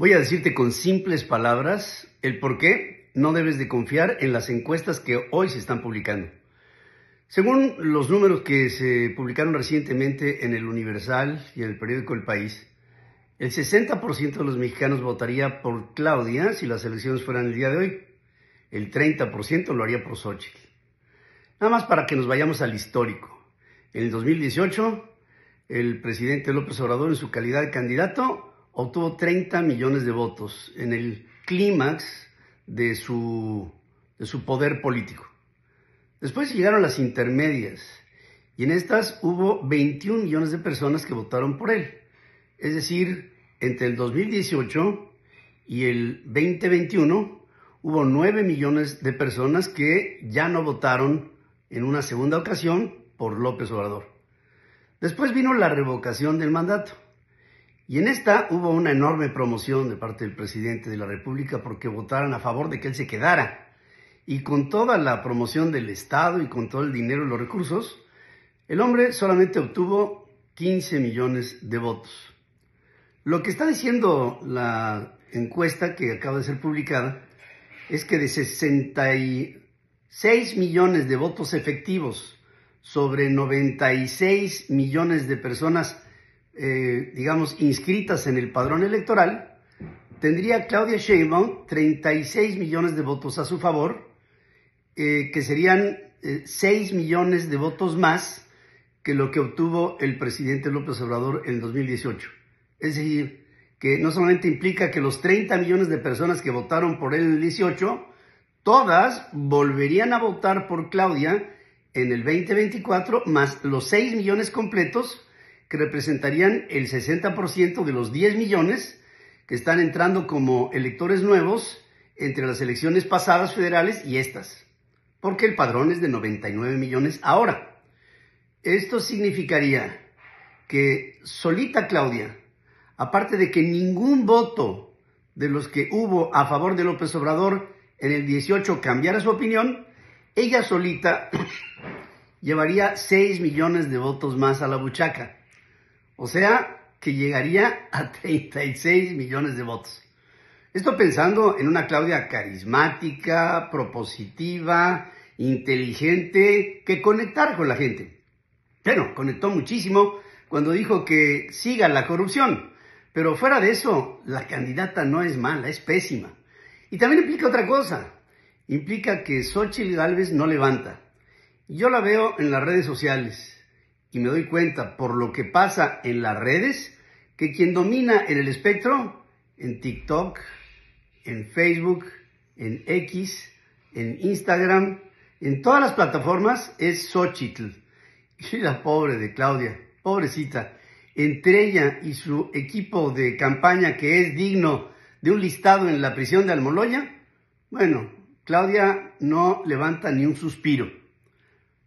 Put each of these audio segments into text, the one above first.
Voy a decirte con simples palabras el por qué no debes de confiar en las encuestas que hoy se están publicando. Según los números que se publicaron recientemente en el Universal y en el periódico El País, el 60% de los mexicanos votaría por Claudia si las elecciones fueran el día de hoy. El 30% lo haría por Xochitl. Nada más para que nos vayamos al histórico. En el 2018, el presidente López Obrador, en su calidad de candidato, obtuvo 30 millones de votos en el clímax de su, poder político. Después llegaron las intermedias y en estas hubo 21 millones de personas que votaron por él. Es decir, entre el 2018 y el 2021 hubo 9 millones de personas que ya no votaron en una segunda ocasión por López Obrador. Después vino la revocación del mandato y en esta hubo una enorme promoción de parte del presidente de la República porque votaran a favor de que él se quedara. Y con toda la promoción del Estado y con todo el dinero y los recursos, el hombre solamente obtuvo 15 millones de votos. Lo que está diciendo la encuesta que acaba de ser publicada es que de 66 millones de votos efectivos sobre 96 millones de personas eh, digamos, inscritas en el padrón electoral, tendría Claudia Sheinbaum 36 millones de votos a su favor, eh, que serían eh, seis 6 millones de votos más que lo que obtuvo el presidente López Obrador en 2018. Es decir, que no solamente implica que los 30 millones de personas que votaron por él en el 18, todas volverían a votar por Claudia en el 2024, más los 6 millones completos que representarían el 60% de los 10 millones que están entrando como electores nuevos entre las elecciones pasadas federales y estas, porque el padrón es de 99 millones ahora. Esto significaría que solita Claudia, aparte de que ningún voto de los que hubo a favor de López Obrador en el 18 cambiara su opinión, ella solita llevaría 6 millones de votos más a la buchaca. O sea, que llegaría a 36 millones de votos. Esto pensando en una Claudia carismática, propositiva, inteligente, que conectar con la gente. Bueno, conectó muchísimo cuando dijo que siga la corrupción. Pero fuera de eso, la candidata no es mala, es pésima. Y también implica otra cosa. Implica que Xochitl Gálvez no levanta. Yo la veo en las redes sociales y me doy cuenta por lo que pasa en las redes, que quien domina en el espectro, en TikTok, en Facebook, en X, en Instagram, en todas las plataformas, es Xochitl. Y la pobre de Claudia, pobrecita, entre ella y su equipo de campaña que es digno de un listado en la prisión de Almoloya, bueno, Claudia no levanta ni un suspiro.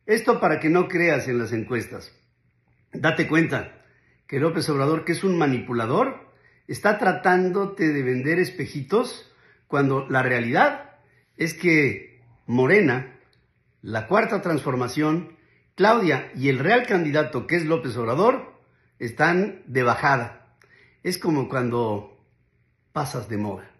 Esto para que no creas en las encuestas. Date cuenta que López Obrador, que es un manipulador, está tratándote de vender espejitos cuando la realidad es que Morena, la cuarta transformación, Claudia y el real candidato que es López Obrador están de bajada. Es como cuando pasas de moda.